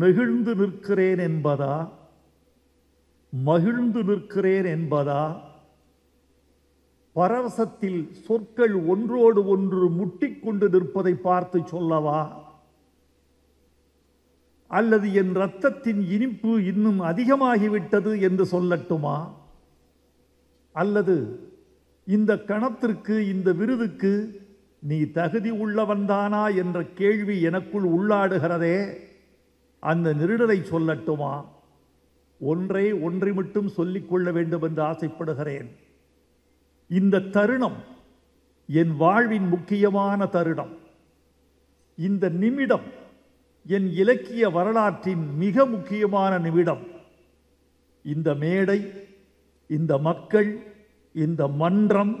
நெகிழ்ந்து நிற்கிறேன் என்பதா மகிழ்ந்து நிற்கிறேன் என்பதா பரவசத்தில் சொற்கள் ஒன்றோடு ஒன்று முட்டிக்கொண்டு நிற்பதை பார்த்து சொல்லவா அல்லது என் ரத்தத்தின் இனிப்பு இன்னும் அதிகமாகிவிட்டது என்று சொல்லட்டுமா அல்லது இந்த கணத்திற்கு இந்த விருதுக்கு நீ தகுதி உள்ளவன்தானா என்ற கேள்வி எனக்குள் உள்ளாடுகிறதே அந்த நெருடலை சொல்லட்டுமா ஒன்றை ஒன்றை மட்டும் சொல்லிக்கொள்ள வேண்டும் என்று ஆசைப்படுகிறேன் இந்த தருணம் என் வாழ்வின் முக்கியமான தருணம் இந்த நிமிடம் என் இலக்கிய வரலாற்றின் மிக முக்கியமான நிமிடம் இந்த மேடை இந்த மக்கள் இந்த மன்றம்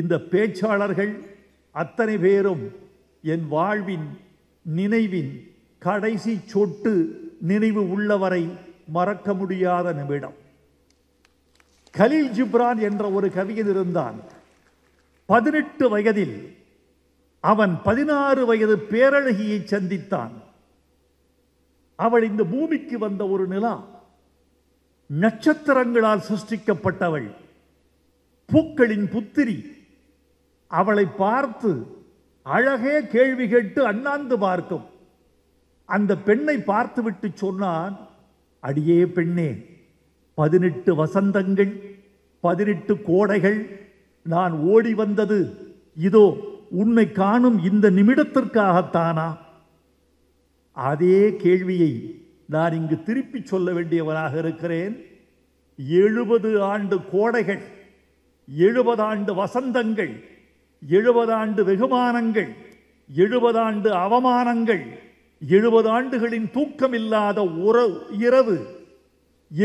இந்த பேச்சாளர்கள் அத்தனை பேரும் என் வாழ்வின் நினைவின் கடைசி சொட்டு நினைவு உள்ளவரை மறக்க முடியாத நிமிடம் கலீல் ஜிப்ரான் என்ற ஒரு கவிஞன் இருந்தான் பதினெட்டு வயதில் அவன் பதினாறு வயது பேரழகியை சந்தித்தான் அவள் இந்த பூமிக்கு வந்த ஒரு நிலா நட்சத்திரங்களால் சிருஷ்டிக்கப்பட்டவள் பூக்களின் புத்திரி அவளை பார்த்து அழகே கேள்வி கேட்டு அண்ணாந்து பார்க்கும் அந்த பெண்ணை பார்த்துவிட்டு சொன்னான் அடியே பெண்ணே பதினெட்டு வசந்தங்கள் பதினெட்டு கோடைகள் நான் ஓடி வந்தது இதோ உன்னை காணும் இந்த நிமிடத்திற்காகத்தானா அதே கேள்வியை நான் இங்கு திருப்பி சொல்ல வேண்டியவனாக இருக்கிறேன் எழுபது ஆண்டு கோடைகள் எழுபது ஆண்டு வசந்தங்கள் எழுபது ஆண்டு வெகுமானங்கள் எழுபது ஆண்டு அவமானங்கள் எழுபது ஆண்டுகளின் தூக்கமில்லாத உற இரவு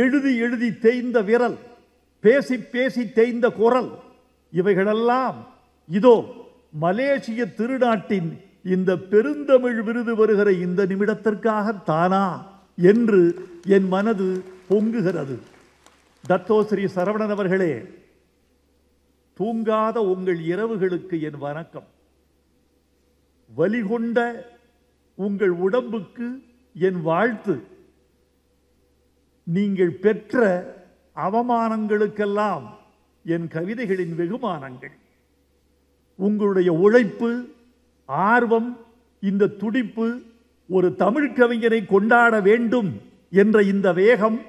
எழுதி எழுதி தேய்ந்த விரல் பேசி பேசி தேய்ந்த குரல் இவைகளெல்லாம் இதோ மலேசிய திருநாட்டின் இந்த பெருந்தமிழ் விருது வருகிற இந்த நிமிடத்திற்காக தானா என்று என் மனது பொங்குகிறது தத்தோ ஸ்ரீ சரவணன் அவர்களே தூங்காத உங்கள் இரவுகளுக்கு என் வணக்கம் வலிகொண்ட உங்கள் உடம்புக்கு என் வாழ்த்து நீங்கள் பெற்ற அவமானங்களுக்கெல்லாம் என் கவிதைகளின் வெகுமானங்கள் உங்களுடைய உழைப்பு ஆர்வம் இந்த துடிப்பு ஒரு தமிழ் கவிஞரை கொண்டாட வேண்டும் என்ற இந்த வேகம்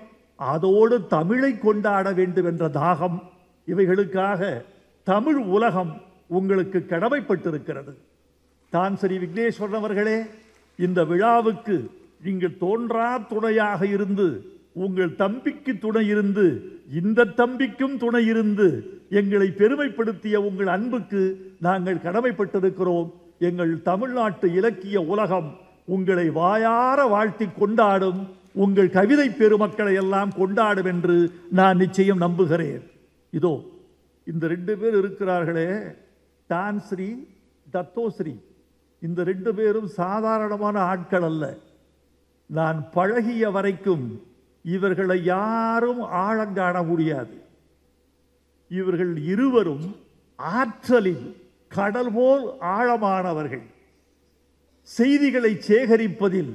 அதோடு தமிழை கொண்டாட வேண்டும் என்ற தாகம் இவைகளுக்காக தமிழ் உலகம் உங்களுக்கு கடமைப்பட்டிருக்கிறது தான் ஸ்ரீ விக்னேஸ்வரன் அவர்களே இந்த விழாவுக்கு நீங்கள் தோன்றா துணையாக இருந்து உங்கள் தம்பிக்கு துணை இருந்து இந்த தம்பிக்கும் துணை இருந்து எங்களை பெருமைப்படுத்திய உங்கள் அன்புக்கு நாங்கள் கடமைப்பட்டிருக்கிறோம் எங்கள் தமிழ்நாட்டு இலக்கிய உலகம் உங்களை வாயார வாழ்த்தி கொண்டாடும் உங்கள் கவிதை பெருமக்களை எல்லாம் கொண்டாடும் என்று நான் நிச்சயம் நம்புகிறேன் இதோ இந்த ரெண்டு பேர் இருக்கிறார்களே தான் ஸ்ரீ தத்தோஸ்ரீ இந்த ரெண்டு பேரும் சாதாரணமான ஆட்கள் அல்ல நான் பழகிய வரைக்கும் இவர்களை யாரும் ஆழங்காண முடியாது இவர்கள் இருவரும் ஆற்றலில் கடல் போல் ஆழமானவர்கள் செய்திகளை சேகரிப்பதில்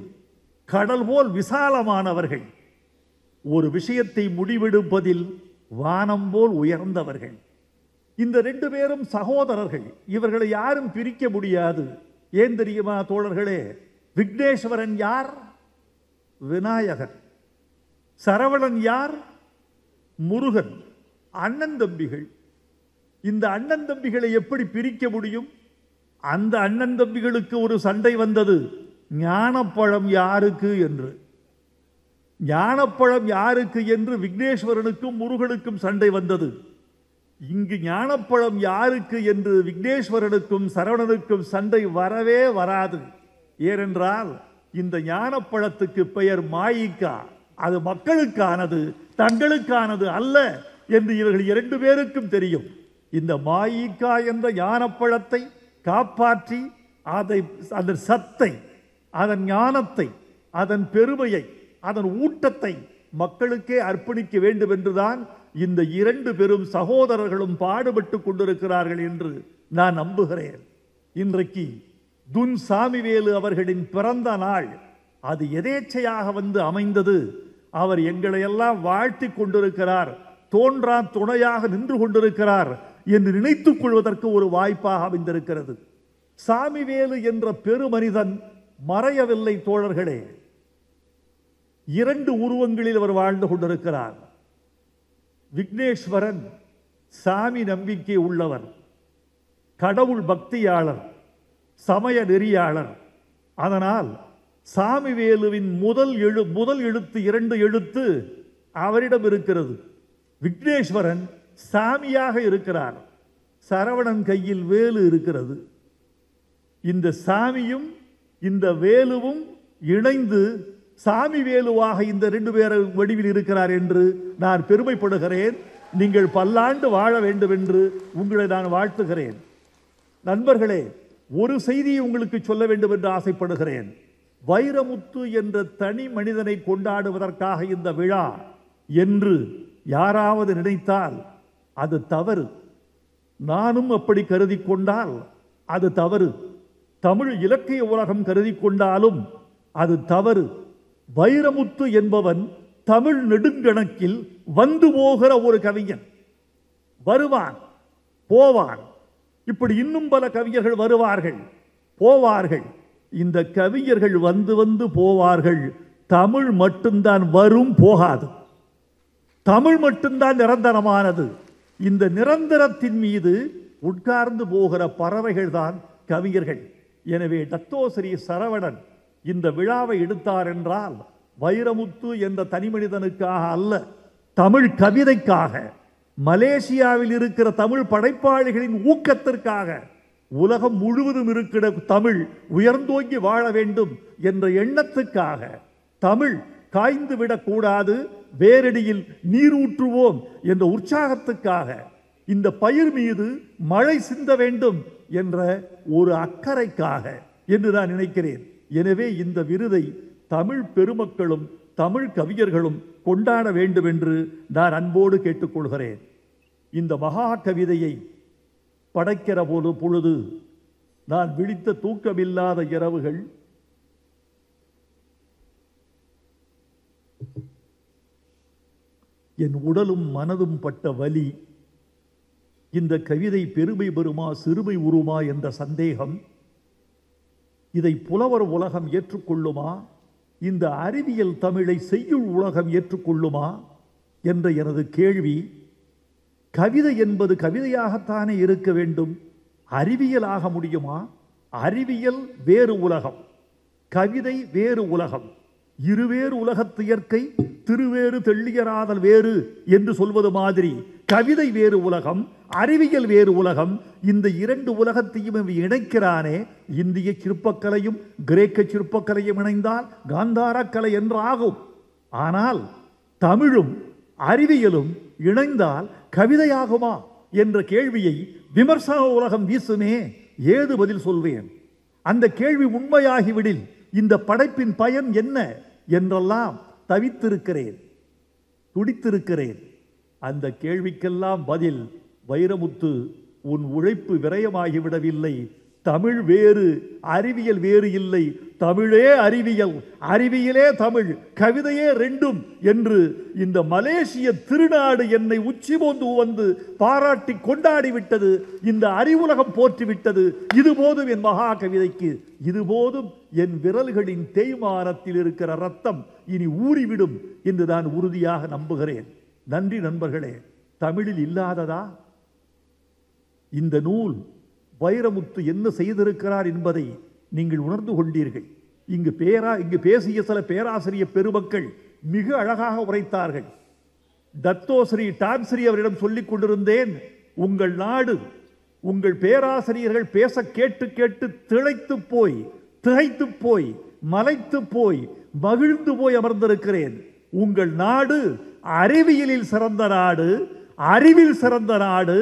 கடல் போல் விசாலமானவர்கள் ஒரு விஷயத்தை முடிவெடுப்பதில் வானம் போல் உயர்ந்தவர்கள் இந்த ரெண்டு பேரும் சகோதரர்கள் இவர்களை யாரும் பிரிக்க முடியாது ஏன் தெரியுமா தோழர்களே விக்னேஸ்வரன் யார் விநாயகர் சரவணன் யார் முருகன் அண்ணன் தம்பிகள் இந்த அண்ணன் தம்பிகளை எப்படி பிரிக்க முடியும் அந்த அண்ணன் தம்பிகளுக்கு ஒரு சண்டை வந்தது ஞானப்பழம் யாருக்கு என்று ஞானப்பழம் யாருக்கு என்று விக்னேஸ்வரனுக்கும் முருகனுக்கும் சண்டை வந்தது இங்கு ஞானப்பழம் யாருக்கு என்று விக்னேஸ்வரனுக்கும் சரவணனுக்கும் சண்டை வரவே வராது ஏனென்றால் இந்த ஞானப்பழத்துக்கு பெயர் மாயிக்கா அது மக்களுக்கானது தங்களுக்கானது அல்ல என்று இவர்கள் இரண்டு பேருக்கும் தெரியும் இந்த மாயிக்கா என்ற ஞானப்பழத்தை காப்பாற்றி அதை அதன் சத்தை அதன் ஞானத்தை அதன் பெருமையை அதன் ஊட்டத்தை மக்களுக்கே அர்ப்பணிக்க வேண்டும் என்றுதான் இந்த இரண்டு பெரும் சகோதரர்களும் பாடுபட்டு கொண்டிருக்கிறார்கள் என்று நான் நம்புகிறேன் இன்றைக்கு துன் சாமிவேலு அவர்களின் பிறந்த நாள் அது எதேச்சையாக வந்து அமைந்தது அவர் எங்களையெல்லாம் வாழ்த்தி கொண்டிருக்கிறார் தோன்றா துணையாக நின்று கொண்டிருக்கிறார் என்று நினைத்துக் கொள்வதற்கு ஒரு வாய்ப்பாக அமைந்திருக்கிறது சாமிவேலு என்ற பெருமனிதன் மறையவில்லை தோழர்களே இரண்டு உருவங்களில் அவர் வாழ்ந்து கொண்டிருக்கிறார் விக்னேஸ்வரன் சாமி நம்பிக்கை உள்ளவர் கடவுள் பக்தியாளர் சமய நெறியாளர் அதனால் சாமி வேலுவின் முதல் எழு முதல் எழுத்து இரண்டு எழுத்து அவரிடம் இருக்கிறது விக்னேஸ்வரன் சாமியாக இருக்கிறார் சரவணன் கையில் வேலு இருக்கிறது இந்த சாமியும் இந்த வேலுவும் இணைந்து சாமி வேலுவாக இந்த ரெண்டு பேர் வடிவில் இருக்கிறார் என்று நான் பெருமைப்படுகிறேன் நீங்கள் பல்லாண்டு வாழ வேண்டும் என்று உங்களை நான் வாழ்த்துகிறேன் நண்பர்களே ஒரு செய்தியை உங்களுக்கு சொல்ல வேண்டும் என்று ஆசைப்படுகிறேன் வைரமுத்து என்ற தனி மனிதனை கொண்டாடுவதற்காக இந்த விழா என்று யாராவது நினைத்தால் அது தவறு நானும் அப்படி கருதி கொண்டால் அது தவறு தமிழ் இலக்கிய உலகம் கருதி கொண்டாலும் அது தவறு வைரமுத்து என்பவன் தமிழ் நெடுங்கணக்கில் வந்து போகிற ஒரு கவிஞன் வருவான் போவான் இப்படி இன்னும் பல கவிஞர்கள் வருவார்கள் போவார்கள் இந்த கவிஞர்கள் வந்து வந்து போவார்கள் தமிழ் மட்டும்தான் வரும் போகாது தமிழ் மட்டும்தான் நிரந்தரமானது இந்த நிரந்தரத்தின் மீது உட்கார்ந்து போகிற பறவைகள் தான் கவிஞர்கள் எனவே தத்தோசிரி சரவணன் இந்த விழாவை எடுத்தார் என்றால் வைரமுத்து என்ற தனிமனிதனுக்காக அல்ல தமிழ் கவிதைக்காக மலேசியாவில் இருக்கிற தமிழ் படைப்பாளிகளின் ஊக்கத்திற்காக உலகம் முழுவதும் இருக்கிற தமிழ் உயர்ந்தோங்கி வாழ வேண்டும் என்ற எண்ணத்துக்காக தமிழ் காய்ந்து விடக்கூடாது வேரடியில் நீரூற்றுவோம் என்ற உற்சாகத்துக்காக இந்த பயிர் மீது மழை சிந்த வேண்டும் என்ற ஒரு அக்கறைக்காக என்று நான் நினைக்கிறேன் எனவே இந்த விருதை தமிழ் பெருமக்களும் தமிழ் கவிஞர்களும் கொண்டாட வேண்டும் என்று நான் அன்போடு கேட்டுக்கொள்கிறேன் இந்த மகா கவிதையை படைக்கிற போது பொழுது நான் விழித்த தூக்கமில்லாத இரவுகள் என் உடலும் மனதும் பட்ட வலி இந்த கவிதை பெருமை பெறுமா சிறுமை உருமா என்ற சந்தேகம் இதை புலவர் உலகம் ஏற்றுக்கொள்ளுமா இந்த அறிவியல் தமிழை செய்யுள் உலகம் ஏற்றுக்கொள்ளுமா என்ற எனது கேள்வி கவிதை என்பது கவிதையாகத்தானே இருக்க வேண்டும் அறிவியலாக முடியுமா அறிவியல் வேறு உலகம் கவிதை வேறு உலகம் இருவேறு உலகத்து இயற்கை திருவேறு தெள்ளியராதல் வேறு என்று சொல்வது மாதிரி கவிதை வேறு உலகம் அறிவியல் வேறு உலகம் இந்த இரண்டு உலகத்தையும் இணைக்கிறானே இந்திய சிற்பக்கலையும் கிரேக்க சிற்பக்கலையும் இணைந்தால் காந்தாரக்கலை என்றாகும் ஆனால் தமிழும் அறிவியலும் இணைந்தால் கவிதையாகுமா என்ற கேள்வியை விமர்சன உலகம் வீசுமே ஏது பதில் சொல்வேன் அந்த கேள்வி உண்மையாகிவிடில் இந்த படைப்பின் பயன் என்ன என்றெல்லாம் தவித்திருக்கிறேன் துடித்திருக்கிறேன் அந்த கேள்விக்கெல்லாம் பதில் வைரமுத்து உன் உழைப்பு விரயமாகிவிடவில்லை தமிழ் வேறு அறிவியல் வேறு இல்லை தமிழே அறிவியல் அறிவியலே தமிழ் கவிதையே ரெண்டும் என்று இந்த மலேசிய திருநாடு என்னை உச்சி போந்து வந்து பாராட்டி கொண்டாடி விட்டது இந்த அறிவுலகம் போற்றிவிட்டது இது போதும் என் மகா கவிதைக்கு இது போதும் என் விரல்களின் தேய்மானத்தில் இருக்கிற ரத்தம் இனி ஊறிவிடும் என்று நான் உறுதியாக நம்புகிறேன் நன்றி நண்பர்களே தமிழில் இல்லாததா இந்த நூல் வைரமுத்து என்ன செய்திருக்கிறார் என்பதை நீங்கள் உணர்ந்து கொண்டீர்கள் இங்கு பேரா இங்கு பேசிய சில பேராசிரியர் பெருமக்கள் மிக அழகாக உரைத்தார்கள் தத்தோஸ்ரீ டான்ஸ்ரீ அவரிடம் சொல்லிக் கொண்டிருந்தேன் உங்கள் நாடு உங்கள் பேராசிரியர்கள் பேச கேட்டு கேட்டு திளைத்து போய் திகைத்து போய் மலைத்து போய் மகிழ்ந்து போய் அமர்ந்திருக்கிறேன் உங்கள் நாடு அறிவியலில் சிறந்த நாடு அறிவில் சிறந்த நாடு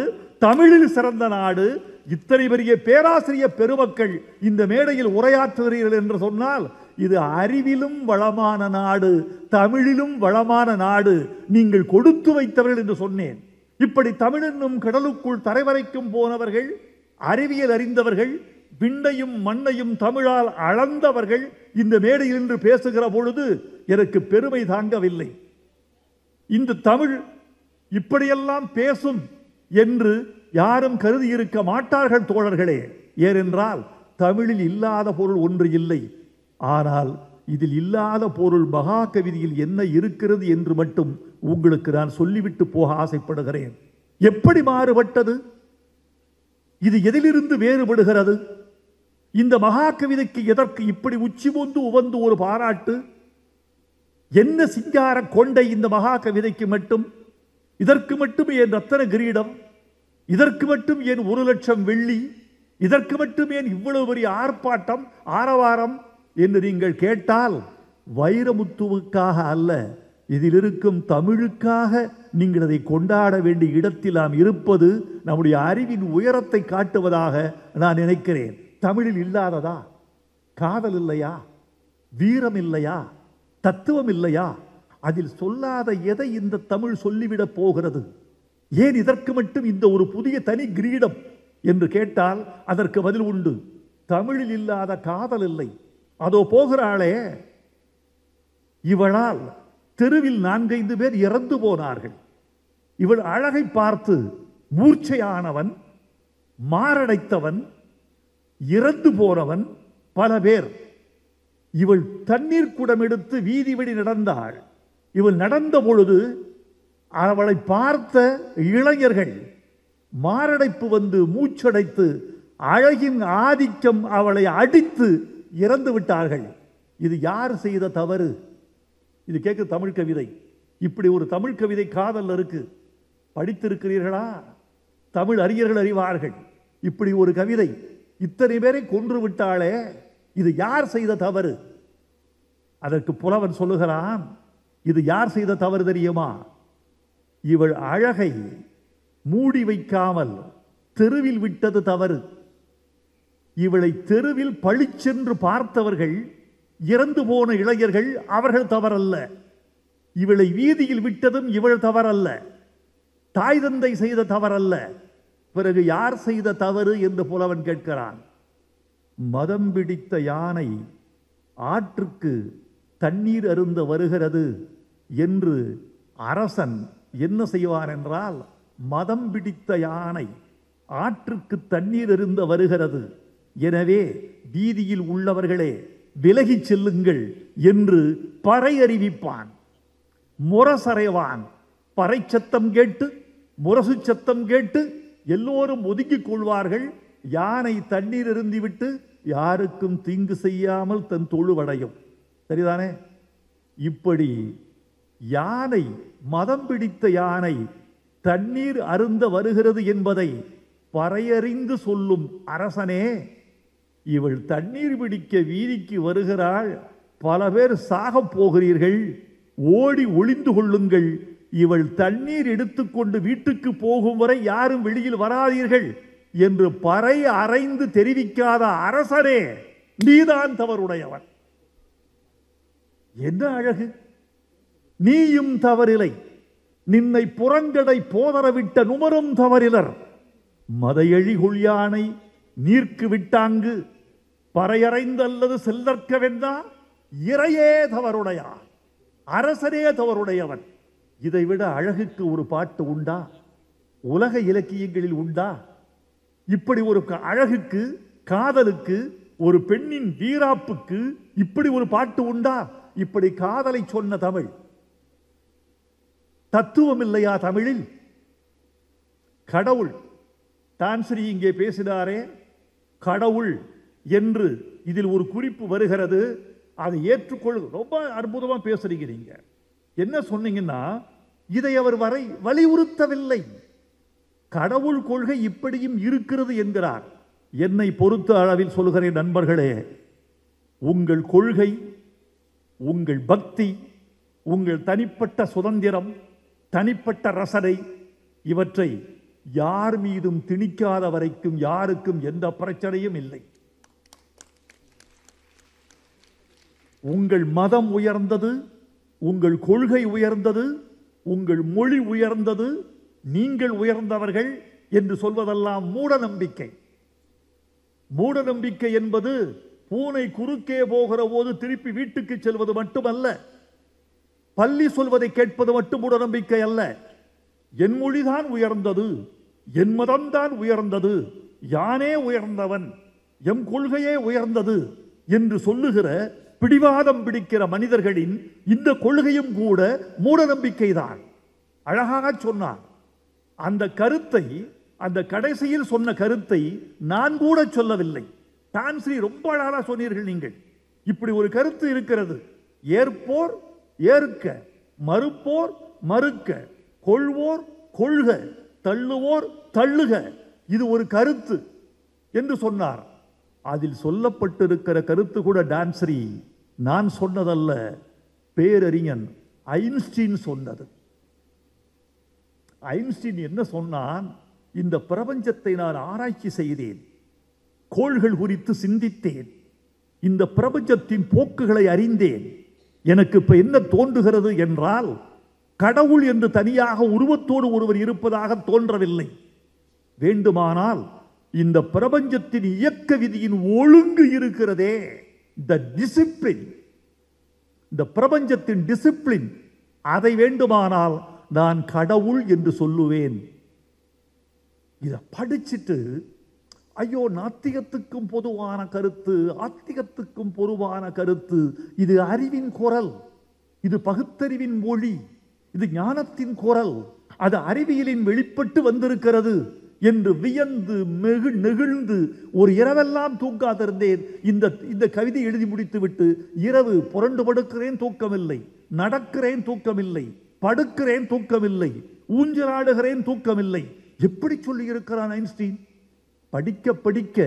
தமிழில் சிறந்த நாடு இத்தனை பெரிய பேராசிரியர் பெருமக்கள் இந்த மேடையில் உரையாற்றுகிறீர்கள் என்று சொன்னால் இது அறிவிலும் வளமான நாடு தமிழிலும் வளமான நாடு நீங்கள் கொடுத்து வைத்தவர்கள் என்று சொன்னேன் இப்படி தமிழென்னும் கடலுக்குள் தரைவரைக்கும் போனவர்கள் அறிவியல் அறிந்தவர்கள் விண்ணையும் மண்ணையும் தமிழால் அளந்தவர்கள் இந்த மேடையில் என்று பேசுகிற பொழுது எனக்கு பெருமை தாங்கவில்லை இந்த தமிழ் இப்படியெல்லாம் பேசும் என்று யாரும் கருதி இருக்க மாட்டார்கள் தோழர்களே ஏனென்றால் தமிழில் இல்லாத பொருள் ஒன்று இல்லை ஆனால் இதில் இல்லாத பொருள் மகா கவிதையில் என்ன இருக்கிறது என்று மட்டும் உங்களுக்கு நான் சொல்லிவிட்டு போக ஆசைப்படுகிறேன் எப்படி மாறுபட்டது இது எதிலிருந்து வேறுபடுகிறது இந்த மகா கவிதைக்கு எதற்கு இப்படி உச்சி முந்து உவந்து ஒரு பாராட்டு என்ன சிங்கார கொண்டை இந்த மகா கவிதைக்கு மட்டும் இதற்கு மட்டுமே என் ரத்தன கிரீடம் இதற்கு மட்டும் ஏன் ஒரு லட்சம் வெள்ளி இதற்கு மட்டும் ஏன் இவ்வளவு பெரிய ஆர்ப்பாட்டம் ஆரவாரம் என்று நீங்கள் கேட்டால் வைரமுத்துவுக்காக அல்ல இதில் இருக்கும் தமிழுக்காக நீங்கள் அதை கொண்டாட வேண்டிய இடத்தில் நாம் இருப்பது நம்முடைய அறிவின் உயரத்தை காட்டுவதாக நான் நினைக்கிறேன் தமிழில் இல்லாததா காதல் இல்லையா வீரம் இல்லையா தத்துவம் இல்லையா அதில் சொல்லாத எதை இந்த தமிழ் சொல்லிவிடப் போகிறது ஏன் இதற்கு மட்டும் இந்த ஒரு புதிய தனி கிரீடம் என்று கேட்டால் அதற்கு பதில் உண்டு தமிழில் இல்லாத காதல் இல்லை அதோ போகிறாளே இவளால் தெருவில் நான்கைந்து பேர் இறந்து போனார்கள் இவள் அழகை பார்த்து மூர்ச்சையானவன் மாரடைத்தவன் இறந்து போனவன் பல பேர் இவள் தண்ணீர் குடம் எடுத்து வீதி வழி நடந்தாள் இவள் நடந்த பொழுது அவளை பார்த்த இளைஞர்கள் மாரடைப்பு வந்து மூச்சடைத்து அழகின் ஆதிக்கம் அவளை அடித்து இறந்து விட்டார்கள் இது யார் செய்த தவறு இது கேட்க தமிழ் கவிதை இப்படி ஒரு தமிழ் கவிதை காதல் இருக்கு படித்திருக்கிறீர்களா தமிழ் அறிஞர்கள் அறிவார்கள் இப்படி ஒரு கவிதை இத்தனை பேரை கொன்று விட்டாளே இது யார் செய்த தவறு அதற்கு புலவன் சொல்லுகிறான் இது யார் செய்த தவறு தெரியுமா இவள் அழகை மூடி வைக்காமல் தெருவில் விட்டது தவறு இவளை தெருவில் பழிச்சென்று பார்த்தவர்கள் இறந்து போன இளைஞர்கள் அவர்கள் தவறல்ல இவளை வீதியில் விட்டதும் இவள் தவறல்ல தாய் தந்தை செய்த தவறல்ல பிறகு யார் செய்த தவறு என்று புலவன் கேட்கிறான் மதம் பிடித்த யானை ஆற்றுக்கு தண்ணீர் அருந்த வருகிறது என்று அரசன் என்ன செய்வார் என்றால் மதம் பிடித்த யானை ஆற்றுக்கு தண்ணீர் இருந்து வருகிறது எனவே வீதியில் உள்ளவர்களே விலகிச் செல்லுங்கள் என்று பறை அறிவிப்பான் முரசறைவான் பறை சத்தம் கேட்டு முரசு சத்தம் கேட்டு எல்லோரும் ஒதுக்கிக் கொள்வார்கள் யானை தண்ணீர் எருந்திவிட்டு யாருக்கும் தீங்கு செய்யாமல் தன் தொழுவடையும் சரிதானே இப்படி யானை மதம் பிடித்த யானை தண்ணீர் அருந்த வருகிறது என்பதை பறையறிந்து சொல்லும் அரசனே இவள் தண்ணீர் பிடிக்க வீதிக்கு வருகிறாள் பல பேர் சாகப் போகிறீர்கள் ஓடி ஒளிந்து கொள்ளுங்கள் இவள் தண்ணீர் எடுத்துக்கொண்டு வீட்டுக்கு போகும் வரை யாரும் வெளியில் வராதீர்கள் என்று பறை அறைந்து தெரிவிக்காத அரசரே நீதான் தவறுடையவன் என்ன அழகு நீயும் தவறில்லை நின்னை புறங்கடை போதரவிட்ட நுமரும் தவறிலர் மதையழி குழியானை நீர்க்கு விட்டாங்கு பறையறைந்தல்லது செல்லற்கவென்றா இறையே தவறுடையா அரசரே தவறுடையவன் இதைவிட அழகுக்கு ஒரு பாட்டு உண்டா உலக இலக்கியங்களில் உண்டா இப்படி ஒரு அழகுக்கு காதலுக்கு ஒரு பெண்ணின் வீராப்புக்கு இப்படி ஒரு பாட்டு உண்டா இப்படி காதலை சொன்ன தமிழ் தத்துவம் இல்லையா தமிழில் கடவுள் தான்சிரி இங்கே பேசினாரே கடவுள் என்று இதில் ஒரு குறிப்பு வருகிறது அதை ஏற்றுக்கொள் ரொம்ப அற்புதமாக பேசுறீங்க நீங்க என்ன சொன்னீங்கன்னா இதை அவர் வரை வலியுறுத்தவில்லை கடவுள் கொள்கை இப்படியும் இருக்கிறது என்கிறார் என்னை பொறுத்த அளவில் சொல்கிறேன் நண்பர்களே உங்கள் கொள்கை உங்கள் பக்தி உங்கள் தனிப்பட்ட சுதந்திரம் தனிப்பட்ட ரசனை இவற்றை யார் மீதும் திணிக்காத வரைக்கும் யாருக்கும் எந்த பிரச்சனையும் இல்லை உங்கள் மதம் உயர்ந்தது உங்கள் கொள்கை உயர்ந்தது உங்கள் மொழி உயர்ந்தது நீங்கள் உயர்ந்தவர்கள் என்று சொல்வதெல்லாம் மூட நம்பிக்கை மூட நம்பிக்கை என்பது பூனை குறுக்கே போகிற போது திருப்பி வீட்டுக்கு செல்வது மட்டுமல்ல பள்ளி சொல்வதை கேட்பது மட்டும் மூடநம்பிக்கை அல்ல என் மொழிதான் உயர்ந்தது என் மதம்தான் உயர்ந்தது யானே உயர்ந்தவன் எம் கொள்கையே உயர்ந்தது என்று சொல்லுகிற பிடிவாதம் பிடிக்கிற மனிதர்களின் இந்த கொள்கையும் கூட மூடநம்பிக்கை தான் அழகாக சொன்னான் அந்த கருத்தை அந்த கடைசியில் சொன்ன கருத்தை நான் கூட சொல்லவில்லை டான்ஸ்ரீ ரொம்ப அழகாக சொன்னீர்கள் நீங்கள் இப்படி ஒரு கருத்து இருக்கிறது ஏற்போர் ஏற்க மறுப்போர் மறுக்க கொள்வோர் கொள்க தள்ளுவோர் தள்ளுக இது ஒரு கருத்து என்று சொன்னார் அதில் சொல்லப்பட்டிருக்கிற கருத்து கூட டான்ஸ்ரி நான் சொன்னதல்ல பேரறிஞன் ஐன்ஸ்டீன் சொன்னது ஐன்ஸ்டீன் என்ன சொன்னான் இந்த பிரபஞ்சத்தை நான் ஆராய்ச்சி செய்தேன் கோள்கள் குறித்து சிந்தித்தேன் இந்த பிரபஞ்சத்தின் போக்குகளை அறிந்தேன் எனக்கு இப்போ என்ன தோன்றுகிறது என்றால் கடவுள் என்று தனியாக உருவத்தோடு ஒருவர் இருப்பதாக தோன்றவில்லை வேண்டுமானால் இந்த பிரபஞ்சத்தின் இயக்க விதியின் ஒழுங்கு இருக்கிறதே த டிசிப்ளின் இந்த பிரபஞ்சத்தின் டிசிப்ளின் அதை வேண்டுமானால் நான் கடவுள் என்று சொல்லுவேன் இதை படிச்சுட்டு ஐயோ நாத்திகத்துக்கும் பொதுவான கருத்து ஆத்திகத்துக்கும் பொதுவான கருத்து இது அறிவின் குரல் இது பகுத்தறிவின் மொழி இது ஞானத்தின் குரல் அது அறிவியலின் வெளிப்பட்டு வந்திருக்கிறது என்று வியந்து மெகு நெகிழ்ந்து ஒரு இரவெல்லாம் தூங்காதிருந்தேன் இந்த இந்த கவிதை எழுதி முடித்துவிட்டு இரவு புரண்டு படுக்கிறேன் தூக்கமில்லை நடக்கிறேன் தூக்கமில்லை படுக்கிறேன் தூக்கமில்லை ஊஞ்சலாடுகிறேன் தூக்கமில்லை எப்படி சொல்லியிருக்கிறான் ஐன்ஸ்டீன் படிக்க படிக்க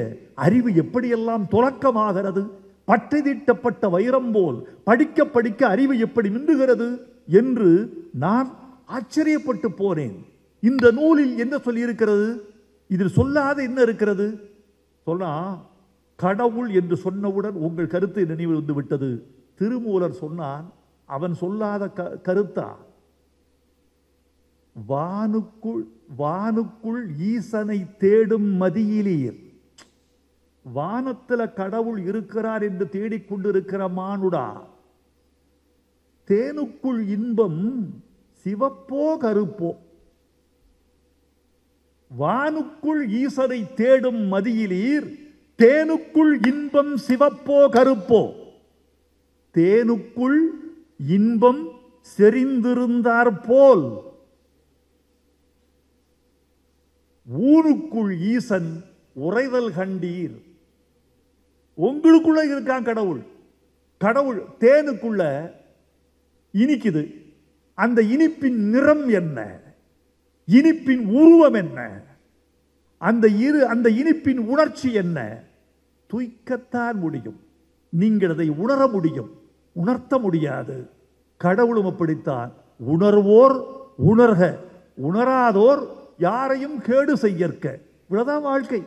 அறிவு எப்படியெல்லாம் துலக்கமாகிறது பற்றி தீட்டப்பட்ட வைரம் போல் படிக்க படிக்க அறிவு எப்படி நின்றுகிறது என்று நான் ஆச்சரியப்பட்டு போனேன் இந்த நூலில் என்ன சொல்லியிருக்கிறது இதில் சொல்லாத என்ன இருக்கிறது சொன்னா கடவுள் என்று சொன்னவுடன் உங்கள் கருத்து நினைவு வந்து விட்டது திருமூலர் சொன்னான் அவன் சொல்லாத க கருத்தா வானுக்குள் வானுக்குள் ஈசனை தேடும் மதியிலீர் வானத்தில் கடவுள் இருக்கிறார் என்று தேடிக்கொண்டிருக்கிற மானுடா தேனுக்குள் இன்பம் சிவப்போ கருப்போ வானுக்குள் ஈசனை தேடும் மதியிலீர் தேனுக்குள் இன்பம் சிவப்போ கருப்போ தேனுக்குள் இன்பம் செறிந்திருந்தார் போல் ஊருக்குள் ஈசன் உறைதல் கண்டீர் உங்களுக்குள்ள இருக்கான் கடவுள் கடவுள் தேனுக்குள்ள இனிக்குது அந்த இனிப்பின் நிறம் என்ன இனிப்பின் உருவம் என்ன அந்த இரு அந்த இனிப்பின் உணர்ச்சி என்ன தூய்க்கத்தான் முடியும் நீங்கள் அதை உணர முடியும் உணர்த்த முடியாது கடவுளும் அப்படித்தான் உணர்வோர் உணர்க உணராதோர் யாரையும் கேடு செய்யற்க இவ்வளவுதான் வாழ்க்கை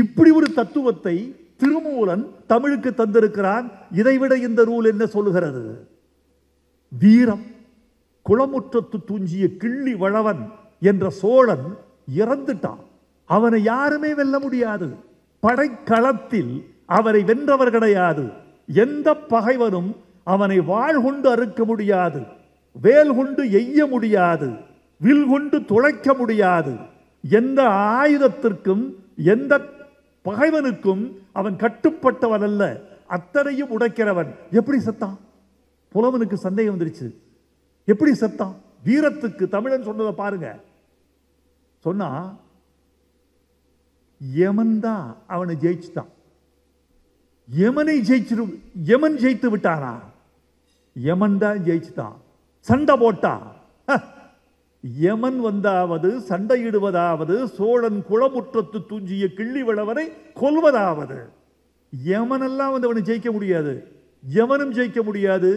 இப்படி ஒரு தத்துவத்தை திருமூலன் தமிழுக்கு தந்திருக்கிறான் இதைவிட இந்த நூல் என்ன சொல்லுகிறது வீரம் குளமுற்றத்து தூஞ்சிய கிள்ளி வளவன் என்ற சோழன் இறந்துட்டான் அவனை யாருமே வெல்ல முடியாது படைக்களத்தில் அவரை வென்றவர் கிடையாது எந்த பகைவனும் அவனை வாழ்கொண்டு அறுக்க முடியாது வேல் கொண்டு எய்ய முடியாது வில் கொண்டு துளைக்க முடியாது எந்த ஆயுதத்திற்கும் எந்த பகைவனுக்கும் அவன் கட்டுப்பட்டவன் அல்ல அத்தனையும் உடைக்கிறவன் எப்படி செத்தான் புலவனுக்கு சந்தேகம் வந்துருச்சு எப்படி செத்தான் வீரத்துக்கு தமிழன் சொன்னதை பாருங்க சொன்னா யமன் தான் அவனை ஜெயிச்சுட்டான் யமனை ஜெயிச்சிரு யமன் ஜெயித்து விட்டானா யமன் தான் ஜெயிச்சுட்டான் சண்டை போட்டான் யமன் வந்தாவது சண்டையிடுவதாவது சோழன் குளமுற்றத்து தூஞ்சிய கிள்ளி விளவரை கொல்வதாவது யமனெல்லாம் வந்து அவனை ஜெயிக்க முடியாது யமனும் ஜெயிக்க முடியாது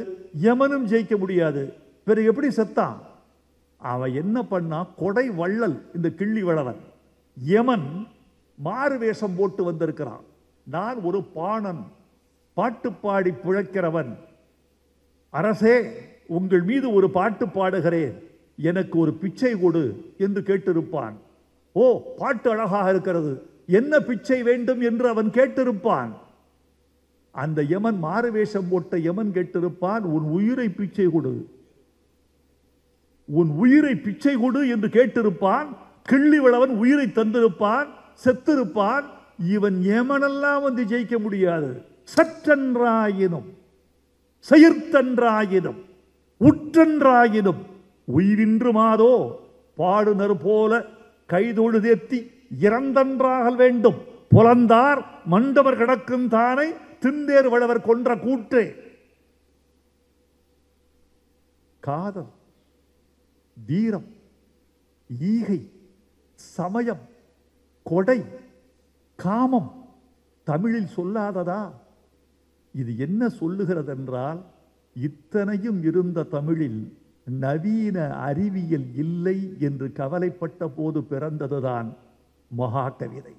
யமனும் ஜெயிக்க முடியாது பிறகு எப்படி செத்தான் அவன் என்ன பண்ணா கொடை வள்ளல் இந்த கிள்ளி வளவன் யமன் மாறு வேஷம் போட்டு வந்திருக்கிறான் நான் ஒரு பாணன் பாட்டு பாடி பிழைக்கிறவன் அரசே உங்கள் மீது ஒரு பாட்டு பாடுகிறேன் எனக்கு ஒரு பிச்சை கொடு என்று கேட்டிருப்பான் ஓ பாட்டு அழகாக இருக்கிறது என்ன பிச்சை வேண்டும் என்று அவன் கேட்டிருப்பான் அந்த யமன் மாறுவேஷம் போட்ட யமன் கேட்டிருப்பான் உன் உயிரை பிச்சை கொடு உன் உயிரை பிச்சை கொடு என்று கேட்டிருப்பான் கிள்ளி விழவன் உயிரை தந்திருப்பான் செத்திருப்பான் இவன் எமனெல்லாம் வந்து ஜெயிக்க முடியாது சற்றென்றாயினும் செயற்தென்றாயினும் உற்றென்றாயினும் உயிரின்று மாதோ பாடுனர் போல கைதொழுதேத்தி இறந்தன்றாக வேண்டும் புலந்தார் மண்டவர் கிடக்கும் தானே திந்தேர் வளவர் கொன்ற கூற்றே காதல் வீரம் ஈகை சமயம் கொடை காமம் தமிழில் சொல்லாததா இது என்ன சொல்லுகிறதென்றால் இத்தனையும் இருந்த தமிழில் நவீன அறிவியல் இல்லை என்று கவலைப்பட்ட போது பிறந்ததுதான் மகாகவிதை